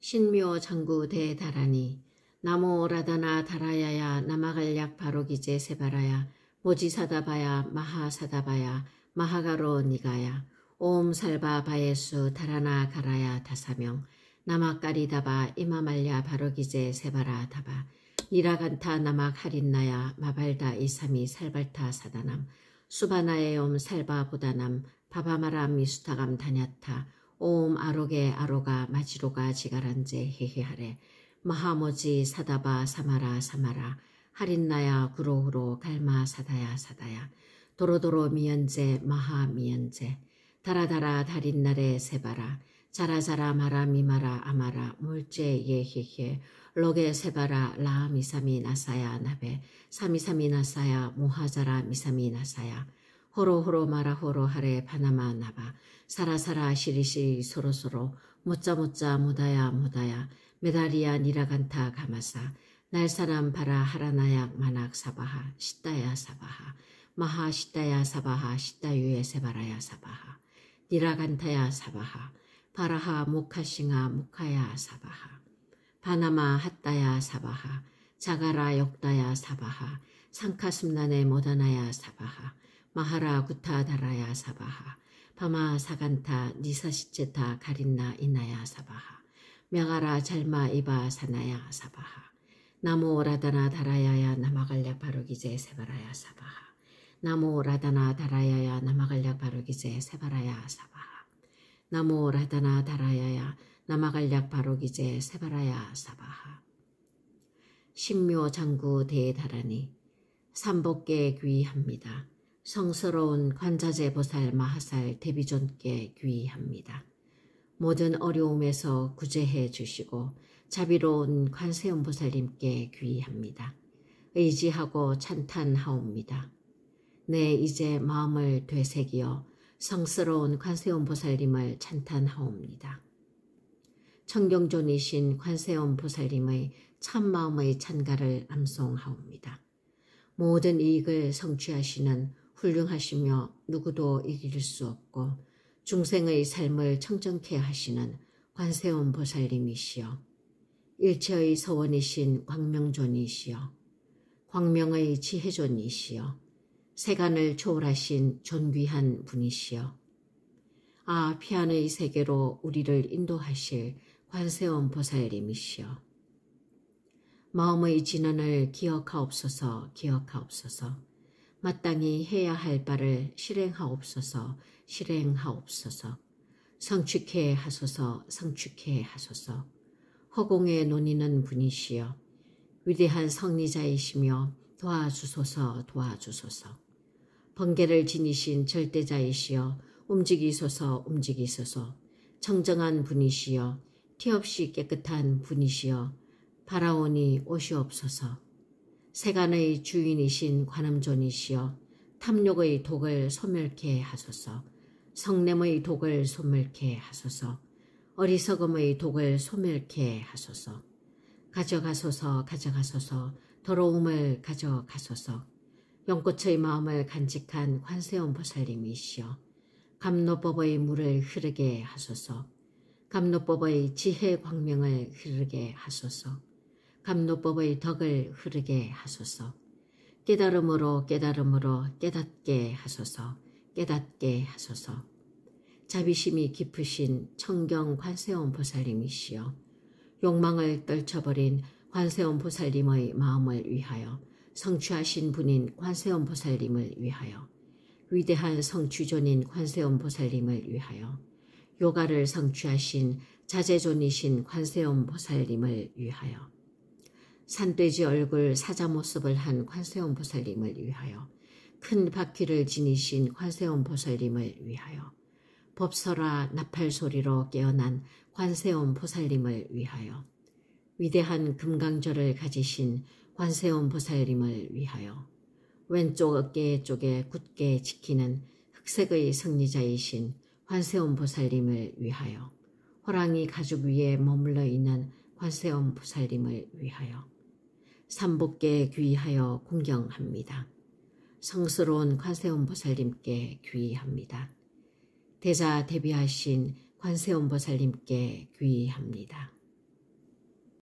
신묘 장구 대다라니 나모 라다나 다라야야 남아갈약 바로기제 세바라야 모지사다바야 마하사다바야 마하가로 니가야 옴살바 바예수 다라나 가라야 다사명 남아까리다바 이마말야 바로기제 세바라 다바 니라간타 남악 카린나야 마발다 이삼이 살발타 사다남 수바나에옴 살바 보다남 바바마라 미수타감 다냐타 옴 아로게 아로가 마지로가 지가란제 헤헤하레 마하모지 사다바 사마라 사마라 하린나야 구로후로 갈마 사다야 사다야 도로도로 미연제 마하 미연제 다라다라 다린날에 세바라 자라자라 마라 미마라 아마라 물제 예헤헤 로게 세바라 라 미사미 나사야 나베 사미사미 나사야 모하자라 미사미 나사야 호로호로 마라호로 하레 바나마 나바 사라사라 시리시 소로소로 못자못자 모다야 모다야 메다리야 니라간타 가마사 날사람 바라 하라나야 마낙 사바하 시다야 사바하 마하 시다야 사바하 시다유에 세바라야 사바하 니라간타야 사바하 바라하 모카싱아 모카야 사바하 바나마 핫다야 사바하 자가라 역다야 사바하 상카슴난에 모다나야 사바하 마하라 구타 다라야 사바하 파마 사간타 니사시체타 가린나 이나야 사바하 명하라 잘마 이바 사나야 사바하 나모 라다나 다라야야 나마갈략 바로기제 세바라야 사바하 나모 라다나 다라야야 나마갈략 바로기제 세바라야 사바하 나모 라다나 다라야야 나마갈략 바로기제 세바라야 사바하 신묘 장구 대다라니 삼복계 귀합니다. 성스러운 관자재 보살 마하살 대비존께 귀의합니다. 모든 어려움에서 구제해 주시고 자비로운 관세음 보살님께 귀의합니다. 의지하고 찬탄하옵니다. 내 이제 마음을 되새기어 성스러운 관세음 보살님을 찬탄하옵니다. 청경존이신 관세음 보살님의 참마음의 찬가를 암송하옵니다. 모든 이익을 성취하시는 훌륭하시며 누구도 이길 수 없고 중생의 삶을 청정케 하시는 관세음 보살님이시여 일체의 서원이신 광명존이시여 광명의 지혜존이시여 세간을 초월하신 존귀한 분이시여 아 피안의 세계로 우리를 인도하실 관세음 보살님이시여 마음의 진언을 기억하옵소서 기억하옵소서 마땅히 해야 할 바를 실행하옵소서 실행하옵소서 성축해 하소서 성축해 하소서 허공에 논의는 분이시여 위대한 성리자이시며 도와주소서 도와주소서 번개를 지니신 절대자이시여 움직이소서 움직이소서 청정한 분이시여 티없이 깨끗한 분이시여 바라오니 옷이 없어서 세간의 주인이신 관음존이시여 탐욕의 독을 소멸케 하소서 성냄의 독을 소멸케 하소서 어리석음의 독을 소멸케 하소서 가져가소서 가져가소서 더러움을 가져가소서 연꽃의 마음을 간직한 관세음 보살님이시여 감노법의 물을 흐르게 하소서 감노법의 지혜 광명을 흐르게 하소서 감로법의 덕을 흐르게 하소서. 깨달음으로 깨달음으로 깨닫게 하소서. 깨닫게 하소서. 자비심이 깊으신 청경 관세음 보살님이시여 욕망을 떨쳐버린 관세음 보살님의 마음을 위하여 성취하신 분인 관세음 보살님을 위하여 위대한 성취존인 관세음 보살님을 위하여 요가를 성취하신 자제존이신 관세음 보살님을 위하여 산돼지 얼굴 사자 모습을 한 관세음 보살님을 위하여 큰 바퀴를 지니신 관세음 보살님을 위하여 법설아 나팔 소리로 깨어난 관세음 보살님을 위하여 위대한 금강절을 가지신 관세음 보살님을 위하여 왼쪽 어깨 쪽에 굳게 지키는 흑색의 승리자이신 관세음 보살님을 위하여 호랑이 가죽 위에 머물러 있는 관세음 보살님을 위하여 삼복께 귀하여 공경합니다. 성스러운 관세음보살님께 귀합니다. 대자 대비하신 관세음보살님께 귀합니다.